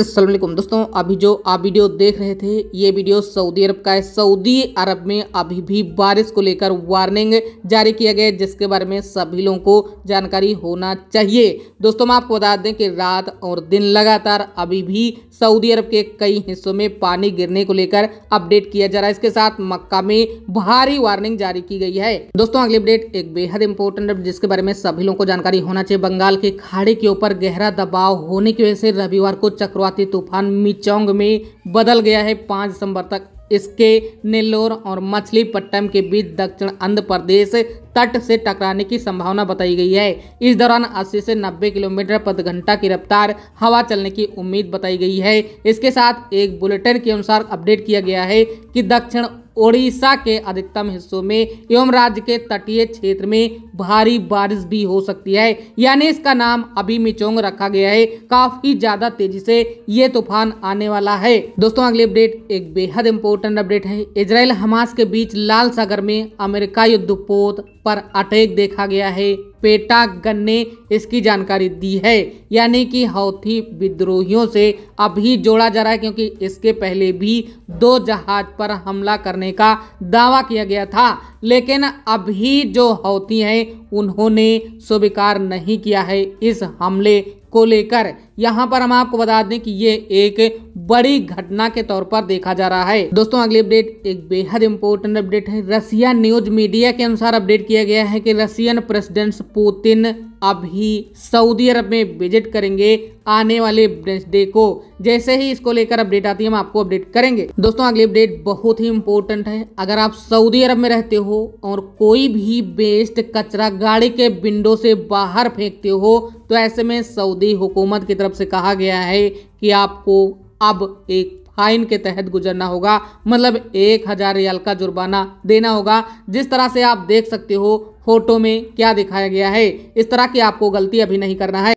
असलम दोस्तों अभी जो आप वीडियो देख रहे थे ये वीडियो सऊदी अरब का है सऊदी अरब में अभी भी बारिश को लेकर वार्निंग जारी किया गया है जिसके बारे में सभी लोगों को जानकारी होना चाहिए दोस्तों मैं आपको बता दें कि रात और दिन लगातार अभी भी सऊदी अरब के कई हिस्सों में पानी गिरने को लेकर अपडेट किया जा रहा है इसके साथ मक्का में भारी वार्निंग जारी की गई है दोस्तों अगली अपडेट एक बेहद इंपॉर्टेंट जिसके बारे में सभी लोगों को जानकारी होना चाहिए बंगाल के खाड़ी के ऊपर गहरा दबाव होने की वजह से रविवार को चक्र चक्रवाती तूफान मिचोंग में बदल गया है पाँच दिसंबर तक इसके नेल्लोर और मछलीपट्टम के बीच दक्षिण आंध्र प्रदेश तट से टकराने की संभावना बताई गई है इस दौरान 80 से 90 किलोमीटर प्रति घंटा की रफ्तार हवा चलने की उम्मीद बताई गई है इसके साथ एक बुलेटिन के अनुसार अपडेट किया गया है कि दक्षिण ओडिशा के अधिकतम हिस्सों में एवं राज्य के तटीय क्षेत्र में भारी बारिश भी हो सकती है यानी इसका नाम अभी मिचोंग रखा गया है काफी ज्यादा तेजी से ये तूफान आने वाला है दोस्तों अगली अपडेट एक बेहद इंपॉर्टेंट अपडेट है इसराइल हमास के बीच लाल सागर में अमेरिका युद्धपोत पर अटैक देखा गया है पेटागन ने इसकी जानकारी दी है यानी कि हौथी विद्रोहियों से अभी जोड़ा जा रहा है क्योंकि इसके पहले भी दो जहाज पर हमला करने का दावा किया गया था लेकिन अभी जो हौथी हैं उन्होंने स्वीकार नहीं किया है इस हमले को लेकर यहाँ पर हम आपको बता दें कि ये एक बड़ी घटना के तौर पर देखा जा रहा है दोस्तों अगली अपडेट एक बेहद इंपोर्टेंट अपडेट है रसिया न्यूज मीडिया के अनुसार अपडेट किया गया है कि रसियन प्रेसिडेंट पुतिन अभी सऊदी अरब में विजिट करेंगे आने वाले डे को जैसे ही इसको लेकर अपडेट आती है हम आपको अपडेट करेंगे दोस्तों अगली अपडेट बहुत ही इंपॉर्टेंट है अगर आप सऊदी अरब में रहते हो और कोई भी वेस्ट कचरा गाड़ी के विंडो से बाहर फेंकते हो तो ऐसे में सऊदी हुकूमत की तरफ से कहा गया है कि आपको अब एक फाइन के तहत गुजरना होगा मतलब एक हज़ार रियाल का जुर्माना देना होगा जिस तरह से आप देख सकते हो फोटो में क्या दिखाया गया है इस तरह की आपको गलती अभी नहीं करना है